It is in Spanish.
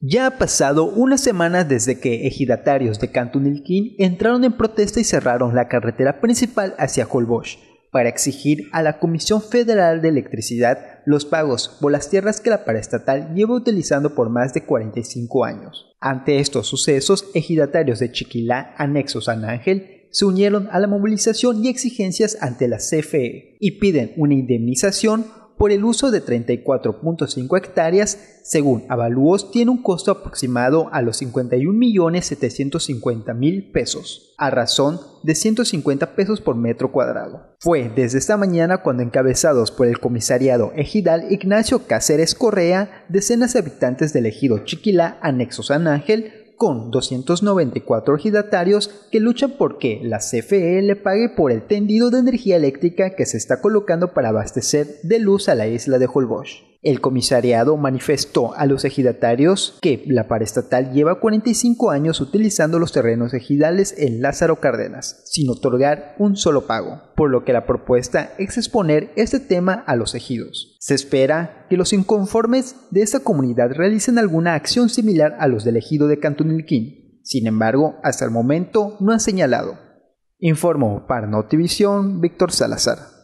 Ya ha pasado una semana desde que ejidatarios de Cantunilquín entraron en protesta y cerraron la carretera principal hacia Holbosch para exigir a la Comisión Federal de Electricidad los pagos por las tierras que la paraestatal lleva utilizando por más de 45 años. Ante estos sucesos, ejidatarios de Chiquilá, anexos a Ángel, se unieron a la movilización y exigencias ante la CFE y piden una indemnización por el uso de 34.5 hectáreas, según avalúos, tiene un costo aproximado a los 51.750.000 pesos, a razón de 150 pesos por metro cuadrado. Fue desde esta mañana cuando encabezados por el comisariado ejidal Ignacio Cáceres Correa, decenas de habitantes del ejido Chiquilá, anexo San Ángel, con 294 ejidatarios que luchan por que la CFE le pague por el tendido de energía eléctrica que se está colocando para abastecer de luz a la isla de Holbox. El comisariado manifestó a los ejidatarios que la paraestatal lleva 45 años utilizando los terrenos ejidales en Lázaro Cárdenas, sin otorgar un solo pago, por lo que la propuesta es exponer este tema a los ejidos. Se espera que los inconformes de esta comunidad realicen alguna acción similar a los del ejido de Cantunilquín. Sin embargo, hasta el momento no han señalado. Informo para Notivision, Víctor Salazar.